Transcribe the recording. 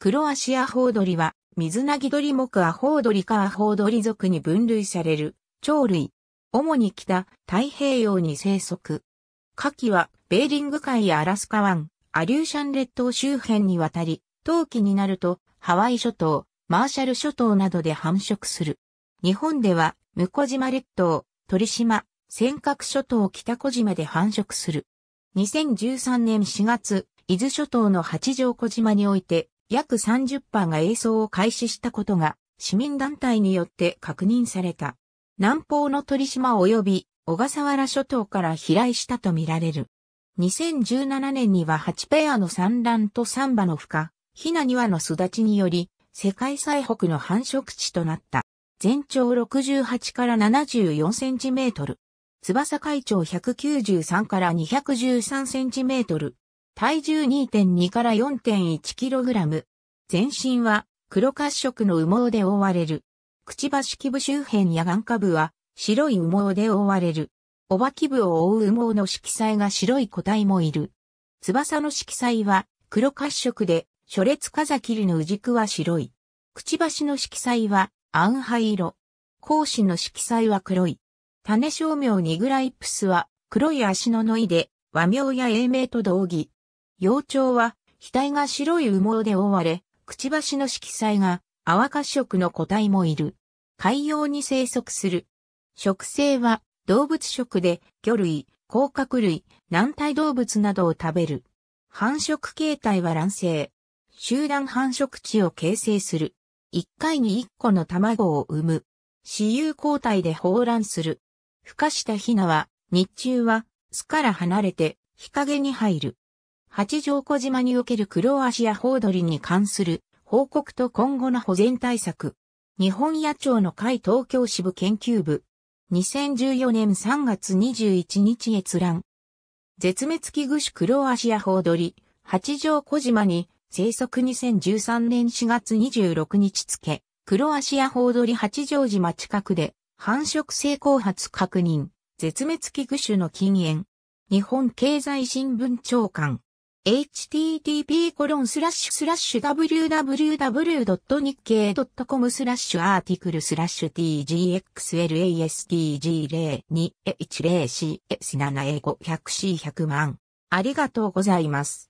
クロアシアホウドリは、水なぎ鳥目アホウドリかアホウドリ属に分類される、鳥類。主に北、太平洋に生息。夏季は、ベーリング海やアラスカ湾、アリューシャン列島周辺に渡り、冬季になると、ハワイ諸島、マーシャル諸島などで繁殖する。日本では、向島列島、鳥島、尖閣諸島北小島で繁殖する。2013年4月、伊豆諸島の八丈小島において、約30%が映像を開始したことが市民団体によって確認された。南方の鳥島及び小笠原諸島から飛来したとみられる。2017年には8ペアの産卵とサンバの孵化、ひな庭の巣立ちにより、世界最北の繁殖地となった。全長68から74センチメートル。翼海長193から213センチメートル。体重2.2から 4.1kg。全身は黒褐色の羽毛で覆われる。くちばし基部周辺や眼下部は白い羽毛で覆われる。おばき部を覆う羽毛の色彩が白い個体もいる。翼の色彩は黒褐色で、初列風切りのうじくは白い。くちばしの色彩は暗灰色。講子の色彩は黒い。種商名ニグライプスは黒い足ののいで和名や英名と同義。幼鳥は、額が白い羽毛で覆われ、くちばしの色彩が淡褐色の個体もいる。海洋に生息する。食性は動物食で魚類、甲殻類、軟体動物などを食べる。繁殖形態は卵性。集団繁殖地を形成する。一回に一個の卵を産む。私有交代で放卵する。孵化したヒナは、日中は巣から離れて日陰に入る。八丈小島におけるクロアシアホウドリに関する報告と今後の保全対策。日本野鳥の会東京支部研究部。2014年3月21日閲覧。絶滅危惧種クロアシアホウドリ、八丈小島に生息2013年4月26日付、クロアシアホウドリ八丈島近くで繁殖性功。発確認、絶滅危惧種の禁煙。日本経済新聞長官。http://www.nikkei.com スラッシュアーティクルスラッシュ tgxlasdg0210cs7a500c100 万。ありがとうございます。